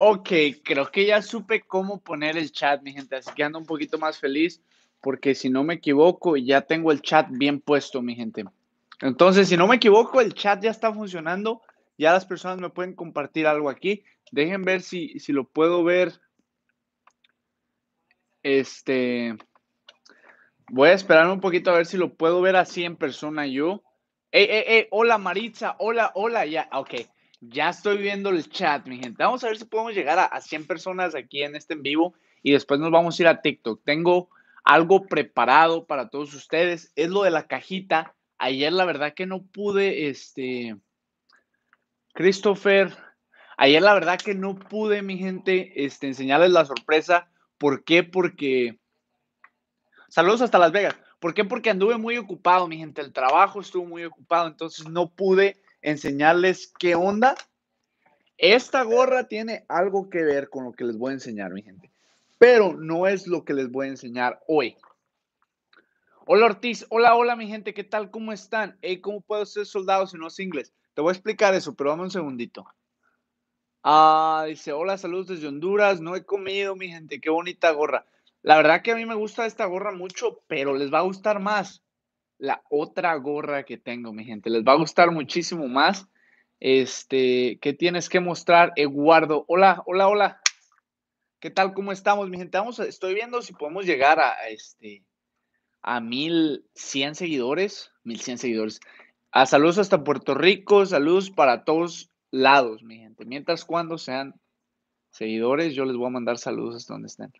Ok, creo que ya supe cómo poner el chat, mi gente, así que ando un poquito más feliz porque si no me equivoco, ya tengo el chat bien puesto, mi gente. Entonces, si no me equivoco, el chat ya está funcionando, ya las personas me pueden compartir algo aquí. Dejen ver si, si lo puedo ver. Este, voy a esperar un poquito a ver si lo puedo ver así en persona yo. Ey, ey, ey, hola Maritza, hola, hola, ya, ok. Ya estoy viendo el chat, mi gente. Vamos a ver si podemos llegar a, 100 personas aquí en este en vivo y después nos vamos a ir a TikTok. Tengo algo preparado para todos ustedes. Es lo de la cajita. Ayer la verdad que no pude, este, Christopher, ayer la verdad que no pude, mi gente, este, enseñarles la sorpresa. ¿Por qué? Porque... Saludos hasta Las Vegas. ¿Por qué? Porque anduve muy ocupado, mi gente. El trabajo estuvo muy ocupado, entonces no pude enseñarles qué onda. Esta gorra tiene algo que ver con lo que les voy a enseñar, mi gente, pero no es lo que les voy a enseñar hoy. Hola Ortiz, hola, hola mi gente, ¿qué tal? ¿Cómo están? ¿Cómo puedo ser soldado si no es inglés? Te voy a explicar eso, pero dame un segundito. Ah, dice, hola, saludos desde Honduras, no he comido, mi gente, qué bonita gorra. La verdad que a mí me gusta esta gorra mucho, pero les va a gustar más la otra gorra que tengo, mi gente. Les va a gustar muchísimo más. Este, ¿qué tienes que mostrar, Eduardo? Hola, hola, hola. ¿Qué tal? ¿Cómo estamos, mi gente? estoy viendo si podemos llegar a, este a 1100 seguidores, 1100 seguidores. A ah, saludos hasta Puerto Rico, saludos para todos lados, mi gente. Mientras cuando sean seguidores, yo les voy a mandar saludos hasta donde estén.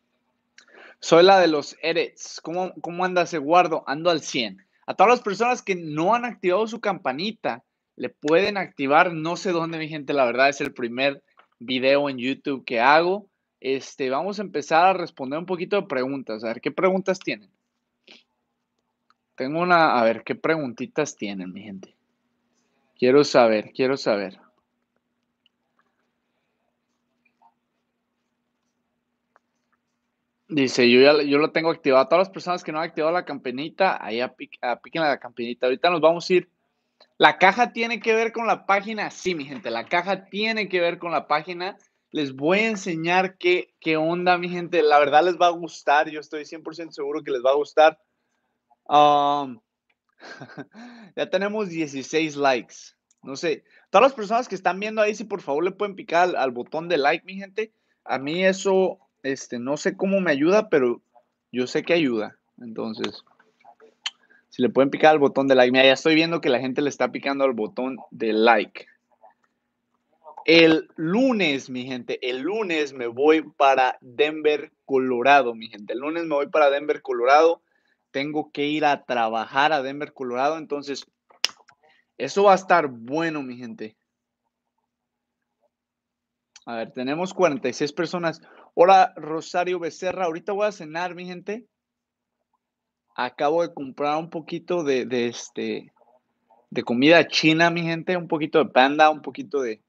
Soy la de los edits. ¿Cómo, cómo andas, Eduardo? Ando al 100. A todas las personas que no han activado su campanita, le pueden activar, no sé dónde, mi gente, la verdad es el primer video en YouTube que hago. Este, vamos a empezar a responder un poquito de preguntas, a ver qué preguntas tienen. Tengo una, a ver qué preguntitas tienen, mi gente. Quiero saber, quiero saber. Dice, yo ya yo lo tengo activado. todas las personas que no han activado la campanita, ahí apliquen la campanita. Ahorita nos vamos a ir. La caja tiene que ver con la página. Sí, mi gente, la caja tiene que ver con la página. Les voy a enseñar qué, onda, mi gente. La verdad les va a gustar. Yo estoy 100% seguro que les va a gustar. Um, ya tenemos 16 likes. No sé. Todas las personas que están viendo ahí, si por favor le pueden picar al botón de like, mi gente. A mí eso este, no sé cómo me ayuda, pero yo sé que ayuda. Entonces, si le pueden picar al botón de like. Mira, ya estoy viendo que la gente le está picando al botón de like. El lunes, mi gente, el lunes me voy para Denver, Colorado, mi gente. El lunes me voy para Denver, Colorado. Tengo que ir a trabajar a Denver, Colorado. Entonces, eso va a estar bueno, mi gente. A ver, tenemos 46 personas. Hola, Rosario Becerra. Ahorita voy a cenar, mi gente. Acabo de comprar un poquito de, este de comida china, mi gente, un poquito de panda, un poquito de,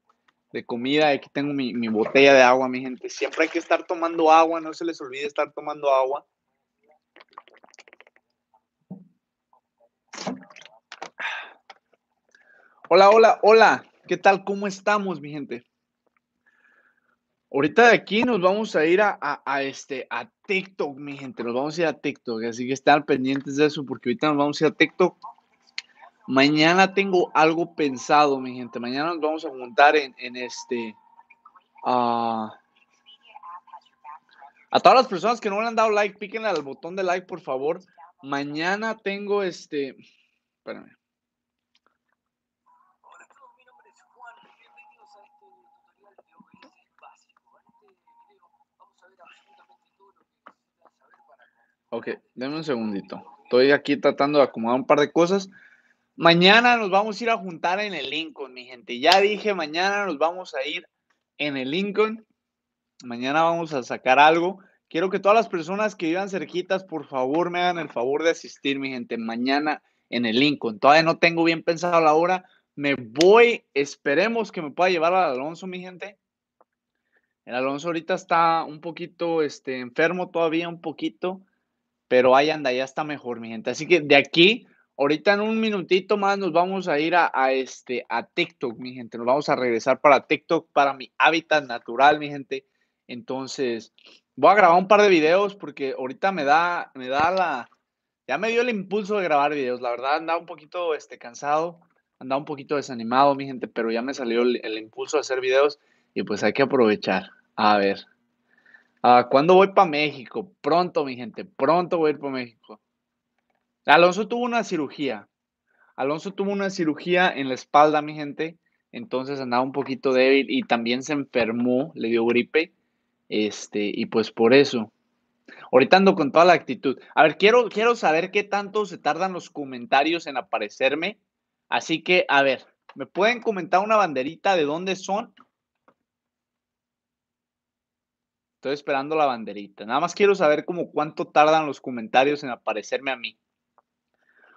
comida. Aquí tengo mi, mi, botella de agua, mi gente. Siempre hay que estar tomando agua, no se les olvide estar tomando agua. Hola, hola, hola. ¿Qué tal? ¿Cómo estamos, mi gente? Ahorita de aquí nos vamos a ir a, este, a TikTok, mi gente. Nos vamos a ir a TikTok. Así que estén pendientes de eso porque ahorita nos vamos a ir a TikTok. Mañana tengo algo pensado, mi gente. Mañana nos vamos a juntar en, este... a todas las personas que no le han dado like, píquenle al botón de like, por favor. Mañana tengo este... Espérame. Ok, denme un segundito. Estoy aquí tratando de acomodar un par de cosas. Mañana nos vamos a ir a juntar en el Lincoln, mi gente. Ya dije, mañana nos vamos a ir en el Lincoln. Mañana vamos a sacar algo. Quiero que todas las personas que vivan cerquitas, por favor, me hagan el favor de asistir, mi gente, mañana en el Lincoln. Todavía no tengo bien pensado la hora. Me voy, esperemos que me pueda llevar al Alonso, mi gente. El Alonso ahorita está un poquito este, enfermo todavía, un poquito pero ahí anda, ya está mejor, mi gente. Así que de aquí, ahorita en un minutito más nos vamos a ir a, este, a TikTok, mi gente. Nos vamos a regresar para TikTok, para mi hábitat natural, mi gente. Entonces, voy a grabar un par de videos porque ahorita me da, me da la, ya me dio el impulso de grabar videos. La verdad, andaba un poquito este, cansado, andaba un poquito desanimado, mi gente, pero ya me salió el impulso de hacer videos y pues hay que aprovechar. A ver. Ah, ¿Cuándo voy para México? Pronto, mi gente, pronto voy a ir para México. Alonso tuvo una cirugía. Alonso tuvo una cirugía en la espalda, mi gente. Entonces andaba un poquito débil y también se enfermó, le dio gripe. Este, y pues por eso. Ahorita ando con toda la actitud. A ver, quiero, quiero saber qué tanto se tardan los comentarios en aparecerme. Así que, a ver, ¿me pueden comentar una banderita de dónde son? Estoy esperando la banderita. Nada más quiero saber como cuánto tardan los comentarios en aparecerme a mí.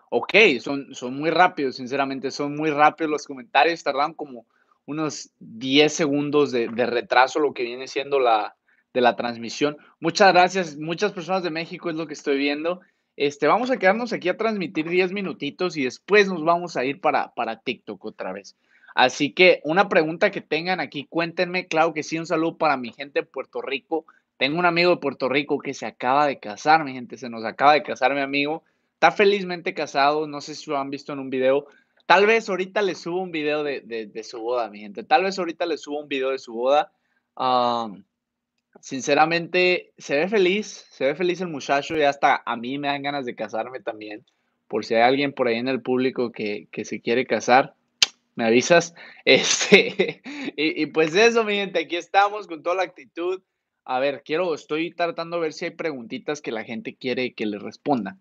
Ok, son, son muy rápidos, sinceramente, son muy rápidos los comentarios. Tardan como unos 10 segundos de, retraso lo que viene siendo la, de la transmisión. Muchas gracias, muchas personas de México es lo que estoy viendo. Este, vamos a quedarnos aquí a transmitir 10 minutitos y después nos vamos a ir para, para TikTok otra vez. Así que una pregunta que tengan aquí, cuéntenme, claro que sí, un saludo para mi gente de Puerto Rico. Tengo un amigo de Puerto Rico que se acaba de casar, mi gente, se nos acaba de casar mi amigo. Está felizmente casado, no sé si lo han visto en un video. Tal vez ahorita le subo un video de, su boda, mi gente. Tal vez ahorita le subo un video de su boda. Ah, sinceramente, se ve feliz, se ve feliz el muchacho y hasta a mí me dan ganas de casarme también. Por si hay alguien por ahí en el público que, que se quiere casar, me avisas. Este, y, y, pues eso, mi gente, aquí estamos con toda la actitud. A ver, quiero, estoy tratando de ver si hay preguntitas que la gente quiere que le responda.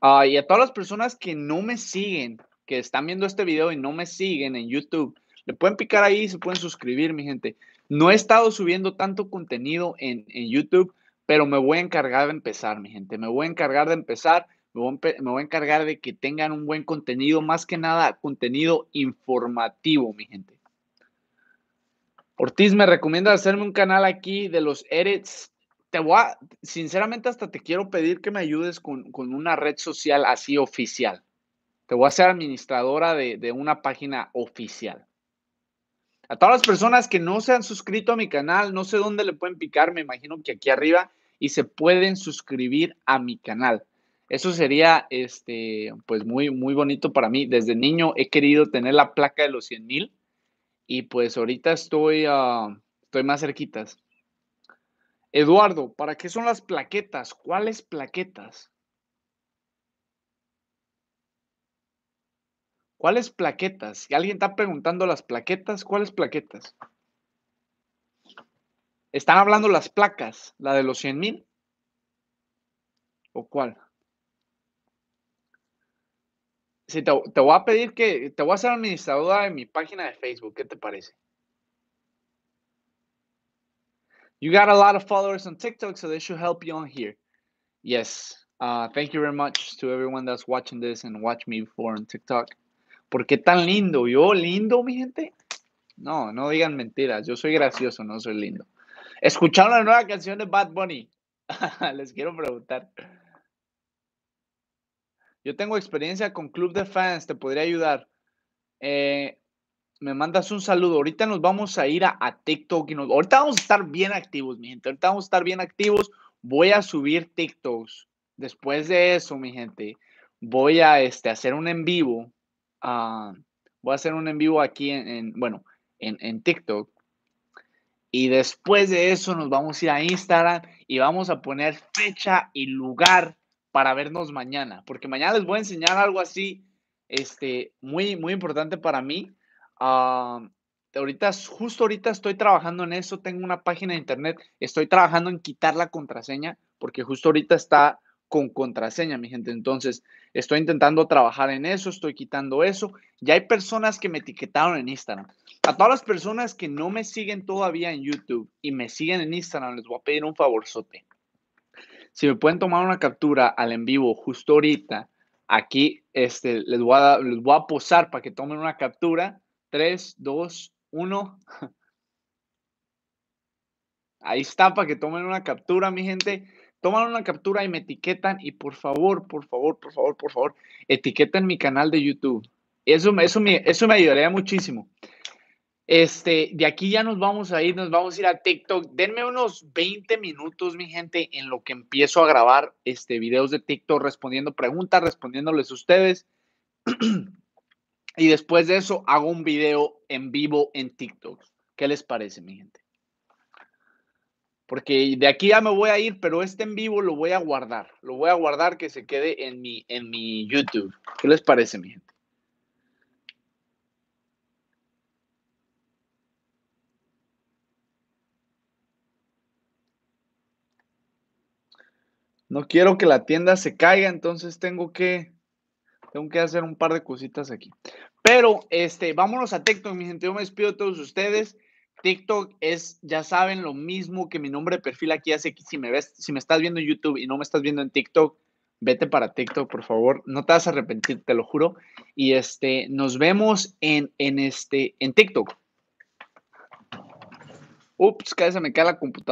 Ah, y a todas las personas que no me siguen, que están viendo este video y no me siguen en YouTube, le pueden picar ahí y se pueden suscribir, mi gente. No he estado subiendo tanto contenido en, en YouTube, pero me voy a encargar de empezar, mi gente. Me voy a encargar de empezar me voy, a, encargar de que tengan un buen contenido, más que nada contenido informativo, mi gente. Ortiz, me recomienda hacerme un canal aquí de los edits. Te voy sinceramente, hasta te quiero pedir que me ayudes con, una red social así oficial. Te voy a ser administradora de, de una página oficial. A todas las personas que no se han suscrito a mi canal, no sé dónde le pueden picar, me imagino que aquí arriba, y se pueden suscribir a mi canal. Eso sería, este, pues muy, muy bonito para mí. Desde niño he querido tener la placa de los 100 mil y pues ahorita estoy, ah, estoy más cerquitas. Eduardo, ¿para qué son las plaquetas? ¿Cuáles plaquetas? ¿Cuáles plaquetas? y alguien está preguntando las plaquetas, ¿cuáles plaquetas? ¿Están hablando las placas? ¿La de los 100 mil? ¿O cuál? Sí, te, voy a pedir que te voy a hacer administradora en mi página de Facebook. ¿Qué te parece? You got a lot of followers on TikTok, so they should help you on here. Yes. Uh, thank you very much to everyone that's watching this and watch me before on TikTok. ¿Por qué tan lindo? ¿Yo lindo, mi gente? No, no digan mentiras. Yo soy gracioso, no soy lindo. ¿Escucharon la nueva canción de Bad Bunny? Les quiero preguntar yo tengo experiencia con club de fans, te podría ayudar. Eh, me mandas un saludo. Ahorita nos vamos a ir a, TikTok y ahorita vamos a estar bien activos, mi gente. Ahorita vamos a estar bien activos. Voy a subir TikToks. Después de eso, mi gente, voy a este, hacer un en vivo. Ah, voy a hacer un en vivo aquí en, bueno, en, en TikTok. Y después de eso nos vamos a ir a Instagram y vamos a poner fecha y lugar para vernos mañana, porque mañana les voy a enseñar algo así, este, muy, muy importante para mí. Ah, ahorita, justo ahorita estoy trabajando en eso, tengo una página de internet, estoy trabajando en quitar la contraseña, porque justo ahorita está con contraseña, mi gente. Entonces, estoy intentando trabajar en eso, estoy quitando eso. Ya hay personas que me etiquetaron en Instagram. A todas las personas que no me siguen todavía en YouTube y me siguen en Instagram, les voy a pedir un favorzote. Si me pueden tomar una captura al en vivo justo ahorita, aquí este, les, voy a, posar para que tomen una captura. 3, 2, 1. Ahí está para que tomen una captura, mi gente. tomen una captura y me etiquetan y por favor, por favor, por favor, por favor, etiqueten mi canal de YouTube. Eso, eso, me, eso me ayudaría muchísimo. Este, de aquí ya nos vamos a ir, nos vamos a ir a TikTok. Denme unos 20 minutos, mi gente, en lo que empiezo a grabar este videos de TikTok respondiendo preguntas, respondiéndoles a ustedes. y después de eso hago un video en vivo en TikTok. ¿Qué les parece, mi gente? Porque de aquí ya me voy a ir, pero este en vivo lo voy a guardar. Lo voy a guardar que se quede en mi, en mi YouTube. ¿Qué les parece, mi gente? no quiero que la tienda se caiga, entonces tengo que, tengo que hacer un par de cositas aquí. Pero, este, vámonos a TikTok, mi gente. Yo me despido de todos ustedes. TikTok es, ya saben, lo mismo que mi nombre de perfil aquí hace que si me ves, si me estás viendo en YouTube y no me estás viendo en TikTok, vete para TikTok, por favor. No te vas a arrepentir, te lo juro. Y este, nos vemos en, en este, en TikTok. Ups, cada se me cae la computadora.